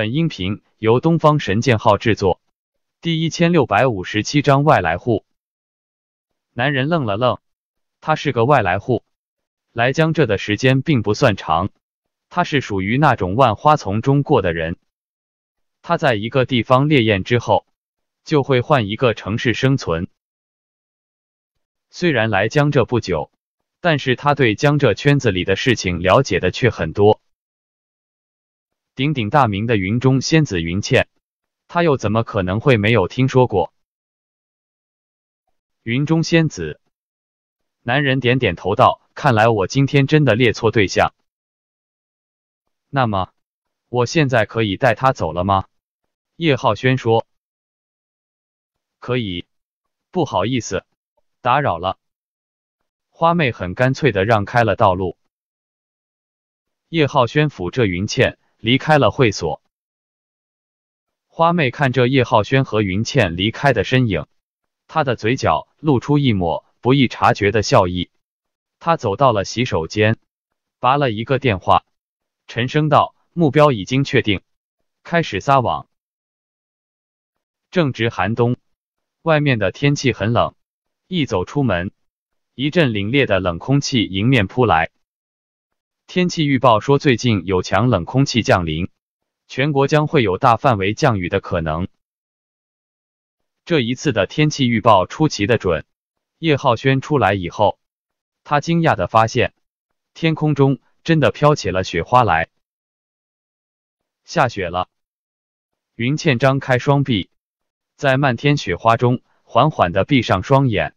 本音频由东方神剑号制作，第一千六百五十七章外来户。男人愣了愣，他是个外来户，来江浙的时间并不算长。他是属于那种万花丛中过的人，他在一个地方烈焰之后，就会换一个城市生存。虽然来江浙不久，但是他对江浙圈子里的事情了解的却很多。鼎鼎大名的云中仙子云倩，他又怎么可能会没有听说过？云中仙子，男人点点头道：“看来我今天真的列错对象。”那么，我现在可以带她走了吗？叶浩轩说：“可以。”不好意思，打扰了。花妹很干脆的让开了道路。叶浩轩抚着云倩。离开了会所，花妹看着叶浩轩和云倩离开的身影，她的嘴角露出一抹不易察觉的笑意。她走到了洗手间，拔了一个电话，沉声道：“目标已经确定，开始撒网。”正值寒冬，外面的天气很冷，一走出门，一阵凛冽的冷空气迎面扑来。天气预报说最近有强冷空气降临，全国将会有大范围降雨的可能。这一次的天气预报出奇的准。叶浩轩出来以后，他惊讶的发现，天空中真的飘起了雪花来。下雪了。云倩张开双臂，在漫天雪花中缓缓的闭上双眼。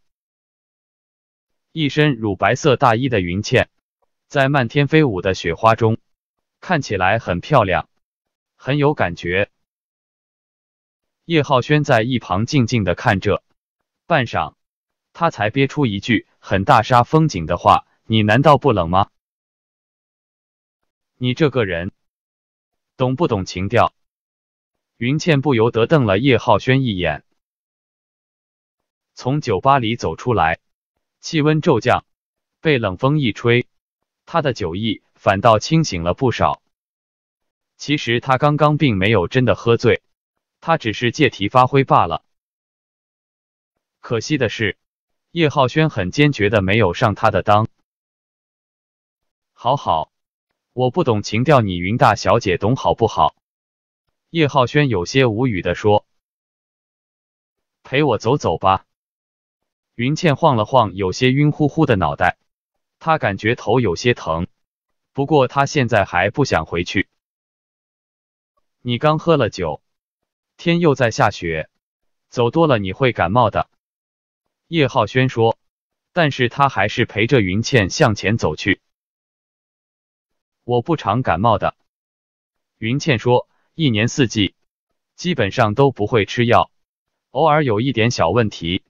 一身乳白色大衣的云倩。在漫天飞舞的雪花中，看起来很漂亮，很有感觉。叶浩轩在一旁静静的看着，半晌，他才憋出一句很大杀风景的话：“你难道不冷吗？你这个人，懂不懂情调？”云倩不由得瞪了叶浩轩一眼。从酒吧里走出来，气温骤降，被冷风一吹。他的酒意反倒清醒了不少。其实他刚刚并没有真的喝醉，他只是借题发挥罢了。可惜的是，叶浩轩很坚决的没有上他的当。好好，我不懂情调，你云大小姐懂好不好？叶浩轩有些无语的说：“陪我走走吧。”云倩晃了晃有些晕乎乎的脑袋。他感觉头有些疼，不过他现在还不想回去。你刚喝了酒，天又在下雪，走多了你会感冒的。叶浩轩说，但是他还是陪着云倩向前走去。我不常感冒的，云倩说，一年四季基本上都不会吃药，偶尔有一点小问题，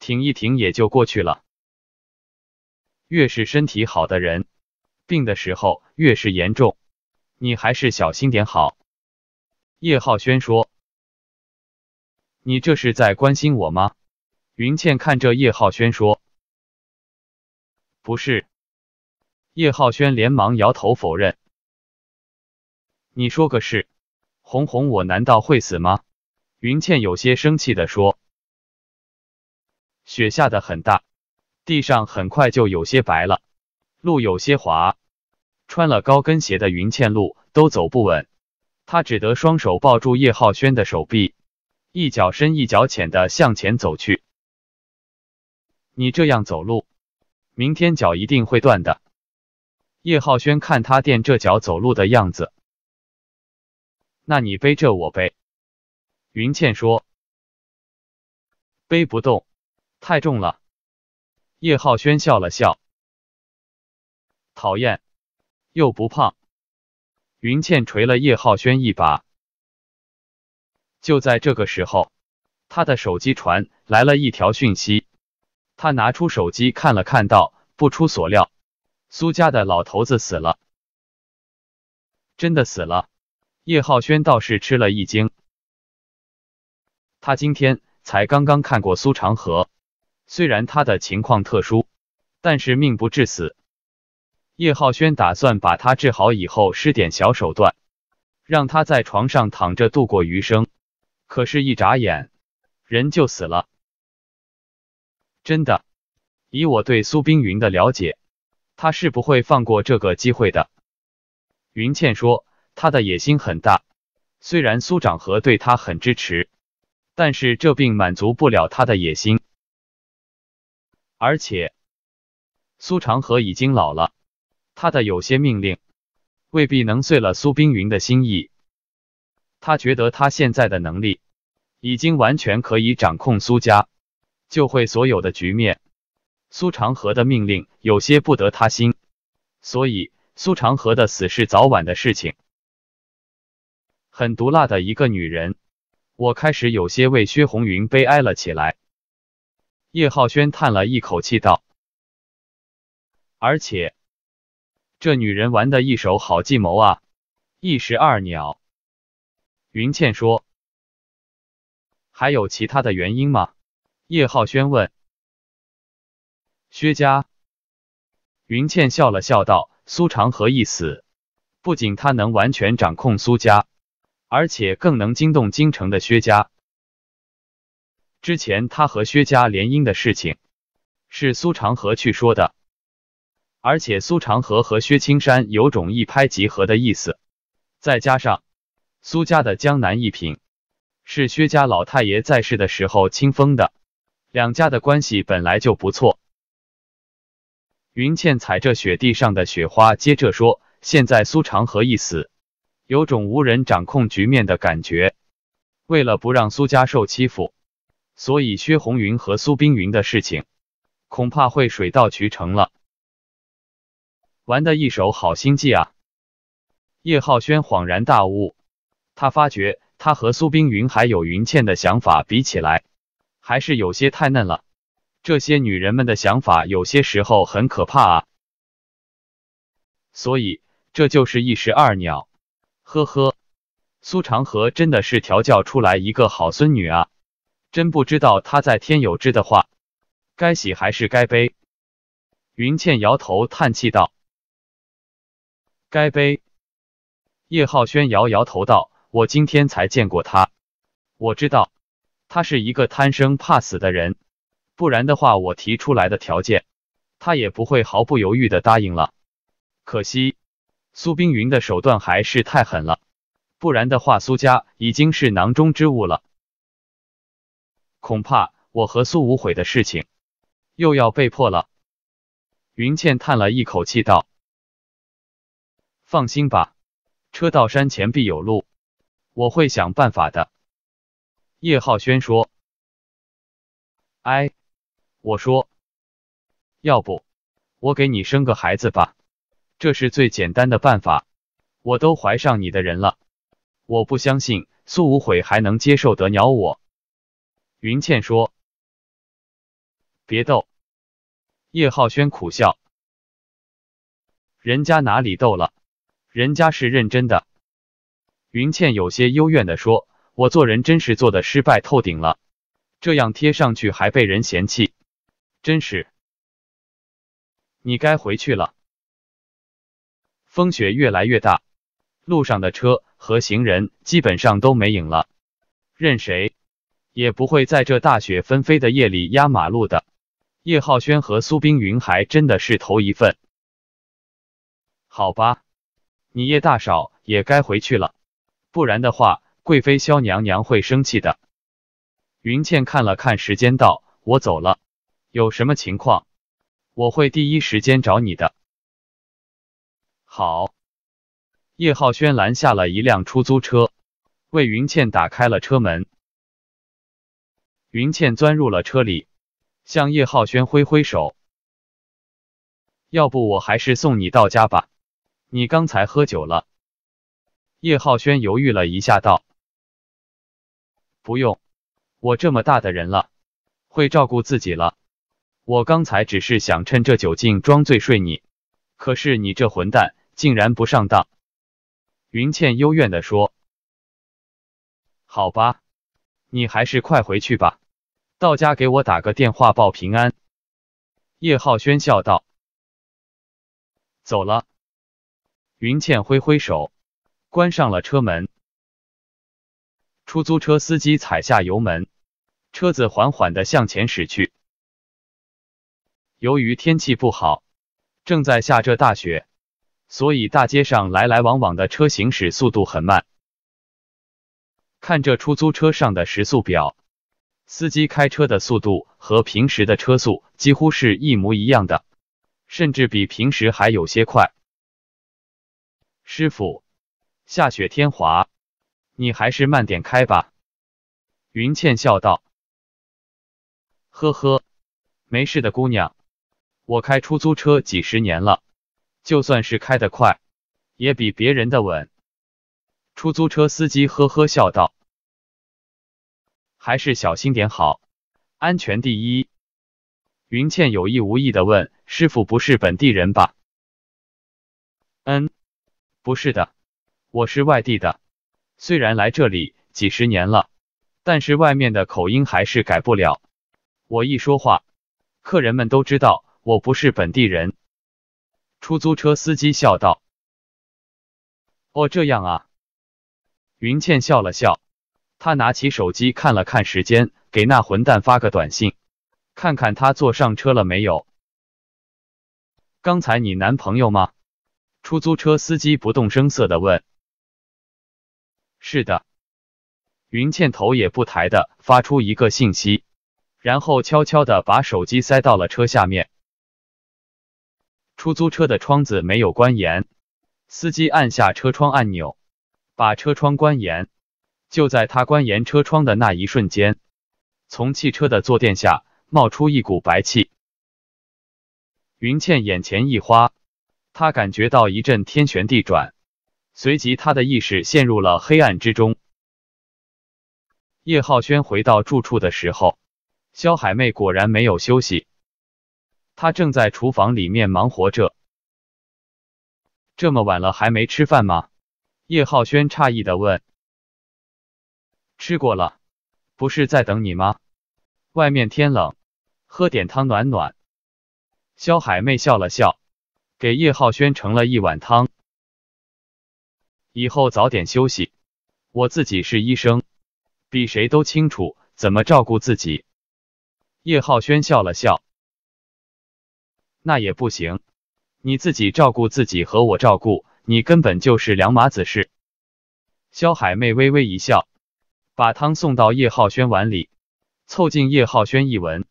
挺一挺也就过去了。越是身体好的人，病的时候越是严重。你还是小心点好。”叶浩轩说。“你这是在关心我吗？”云倩看着叶浩轩说。“不是。”叶浩轩连忙摇头否认。“你说个事，红红，我难道会死吗？”云倩有些生气的说。雪下的很大。地上很快就有些白了，路有些滑，穿了高跟鞋的云倩路都走不稳，她只得双手抱住叶浩轩的手臂，一脚深一脚浅的向前走去。你这样走路，明天脚一定会断的。叶浩轩看他垫着脚走路的样子，那你背着我背。云倩说，背不动，太重了。叶浩轩笑了笑，讨厌，又不胖。云倩捶了叶浩轩一把。就在这个时候，他的手机传来了一条讯息。他拿出手机看了看，道：“不出所料，苏家的老头子死了，真的死了。”叶浩轩倒是吃了一惊。他今天才刚刚看过苏长河。虽然他的情况特殊，但是命不至死。叶浩轩打算把他治好以后施点小手段，让他在床上躺着度过余生。可是，一眨眼，人就死了。真的，以我对苏冰云的了解，他是不会放过这个机会的。云倩说，他的野心很大。虽然苏长河对他很支持，但是这并满足不了他的野心。而且，苏长河已经老了，他的有些命令未必能遂了苏冰云的心意。他觉得他现在的能力已经完全可以掌控苏家，就会所有的局面。苏长河的命令有些不得他心，所以苏长河的死是早晚的事情。很毒辣的一个女人，我开始有些为薛红云悲哀了起来。叶浩轩叹了一口气，道：“而且，这女人玩的一手好计谋啊，一石二鸟。”云倩说：“还有其他的原因吗？”叶浩轩问。薛家，云倩笑了笑道：“苏长河一死，不仅他能完全掌控苏家，而且更能惊动京城的薛家。”之前他和薛家联姻的事情是苏长河去说的，而且苏长河和薛青山有种一拍即合的意思，再加上苏家的江南一品是薛家老太爷在世的时候亲封的，两家的关系本来就不错。云倩踩着雪地上的雪花接着说：“现在苏长河一死，有种无人掌控局面的感觉。为了不让苏家受欺负。”所以薛红云和苏冰云的事情，恐怕会水到渠成了。玩的一手好心计啊！叶浩轩恍然大悟，他发觉他和苏冰云还有云倩的想法比起来，还是有些太嫩了。这些女人们的想法有些时候很可怕啊。所以这就是一石二鸟。呵呵，苏长河真的是调教出来一个好孙女啊。真不知道他在天有知的话，该喜还是该悲？云倩摇头叹气道：“该悲。”叶浩轩摇摇头道：“我今天才见过他，我知道他是一个贪生怕死的人，不然的话，我提出来的条件，他也不会毫不犹豫的答应了。可惜，苏冰云的手段还是太狠了，不然的话，苏家已经是囊中之物了。”恐怕我和苏无悔的事情又要被迫了。云倩叹了一口气道：“放心吧，车到山前必有路，我会想办法的。”叶浩轩说：“哎，我说，要不我给你生个孩子吧，这是最简单的办法。我都怀上你的人了，我不相信苏无悔还能接受得了我。”云倩说：“别逗。”叶浩轩苦笑：“人家哪里逗了？人家是认真的。”云倩有些幽怨的说：“我做人真是做的失败透顶了，这样贴上去还被人嫌弃，真是……你该回去了。”风雪越来越大，路上的车和行人基本上都没影了，任谁。也不会在这大雪纷飞的夜里压马路的。叶浩轩和苏冰云还真的是头一份，好吧？你叶大嫂也该回去了，不然的话，贵妃萧娘娘会生气的。云倩看了看时间，道：“我走了，有什么情况，我会第一时间找你的。”好。叶浩轩拦下了一辆出租车，为云倩打开了车门。云倩钻入了车里，向叶浩轩挥挥手。要不我还是送你到家吧，你刚才喝酒了。叶浩轩犹豫了一下，道：“不用，我这么大的人了，会照顾自己了。我刚才只是想趁这酒劲装醉睡你，可是你这混蛋竟然不上当。”云倩幽怨地说：“好吧，你还是快回去吧。”到家给我打个电话报平安，叶浩轩笑道。走了，云倩挥挥手，关上了车门。出租车司机踩下油门，车子缓缓的向前驶去。由于天气不好，正在下着大雪，所以大街上来来往往的车行驶速度很慢。看这出租车上的时速表。司机开车的速度和平时的车速几乎是一模一样的，甚至比平时还有些快。师傅，下雪天滑，你还是慢点开吧。”云倩笑道。“呵呵，没事的，姑娘，我开出租车几十年了，就算是开得快，也比别人的稳。”出租车司机呵呵笑道。还是小心点好，安全第一。云倩有意无意的问：“师傅不是本地人吧？”“嗯，不是的，我是外地的。虽然来这里几十年了，但是外面的口音还是改不了。我一说话，客人们都知道我不是本地人。”出租车司机笑道：“哦，这样啊。”云倩笑了笑。他拿起手机看了看时间，给那混蛋发个短信，看看他坐上车了没有。刚才你男朋友吗？出租车司机不动声色地问。是的。云倩头也不抬的发出一个信息，然后悄悄的把手机塞到了车下面。出租车的窗子没有关严，司机按下车窗按钮，把车窗关严。就在他关严车窗的那一瞬间，从汽车的坐垫下冒出一股白气。云倩眼前一花，她感觉到一阵天旋地转，随即她的意识陷入了黑暗之中。叶浩轩回到住处的时候，肖海妹果然没有休息，她正在厨房里面忙活着。这么晚了还没吃饭吗？叶浩轩诧异的问。吃过了，不是在等你吗？外面天冷，喝点汤暖暖。肖海妹笑了笑，给叶浩轩盛了一碗汤。以后早点休息，我自己是医生，比谁都清楚怎么照顾自己。叶浩轩笑了笑，那也不行，你自己照顾自己和我照顾你根本就是两码子事。肖海妹微微一笑。把汤送到叶浩轩碗里，凑近叶浩轩一闻，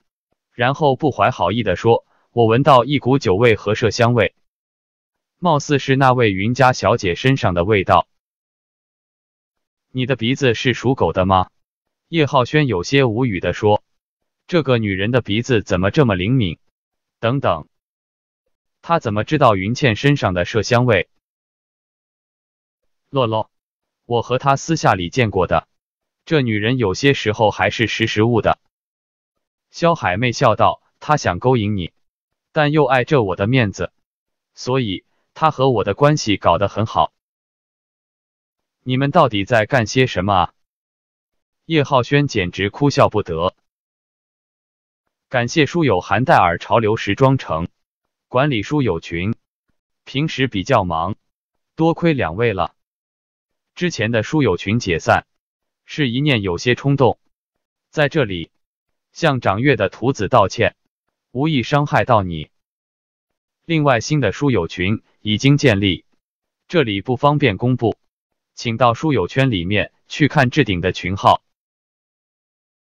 然后不怀好意的说：“我闻到一股酒味和麝香味，貌似是那位云家小姐身上的味道。”你的鼻子是属狗的吗？叶浩轩有些无语的说：“这个女人的鼻子怎么这么灵敏？等等，她怎么知道云倩身上的麝香味？”洛洛，我和她私下里见过的。这女人有些时候还是识时务的，肖海妹笑道：“她想勾引你，但又碍着我的面子，所以她和我的关系搞得很好。你们到底在干些什么啊？”叶浩轩简直哭笑不得。感谢书友韩戴尔潮流时装城管理书友群，平时比较忙，多亏两位了。之前的书友群解散。是一念有些冲动，在这里向掌月的徒子道歉，无意伤害到你。另外，新的书友群已经建立，这里不方便公布，请到书友圈里面去看置顶的群号。